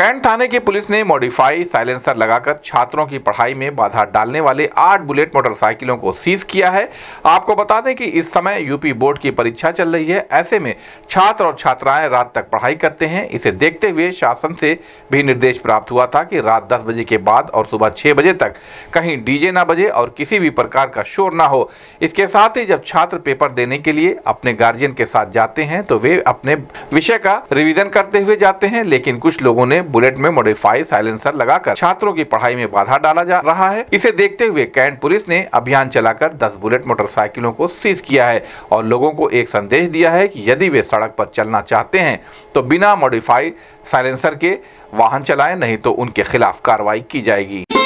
cantt थाने की police ने modify silencer लगाकर छात्रों की पढ़ाई में बाधा डालने वाले आठ बुलेट मोटरसाइकिलों को सीज किया है आपको बता दें कि इस समय यूपी बोर्ड की परीक्षा चल रही है ऐसे में छात्र और छात्राएं रात तक पढ़ाई करते हैं इसे देखते हुए शासन से भी निर्देश प्राप्त हुआ था कि रात दस बजे के बाद और सुबह छः बजे तक कहीं डीजे ना बजे और किसी भी प्रकार का शोर ना हो इसके साथ ही जब छात्र पेपर देने के लिए अपने गार्जियन के साथ जाते हैं तो वे अपने विषय का रिविजन करते हुए जाते हैं लेकिन कुछ लोगों ने बुलेट में मोडिफाइड साइलेंसर लगाकर छात्रों की पढ़ाई में बाधा डाला जा रहा है इसे देखते हुए कैंट पुलिस ने अभियान चलाकर दस बुलेट मोटरसाइकिलों को सीज किया है और लोगों को एक संदेश दिया है कि यदि वे सड़क पर चलना चाहते हैं तो बिना मोडिफाइड साइलेंसर के वाहन चलाएं नहीं तो उनके खिलाफ कार्रवाई की जाएगी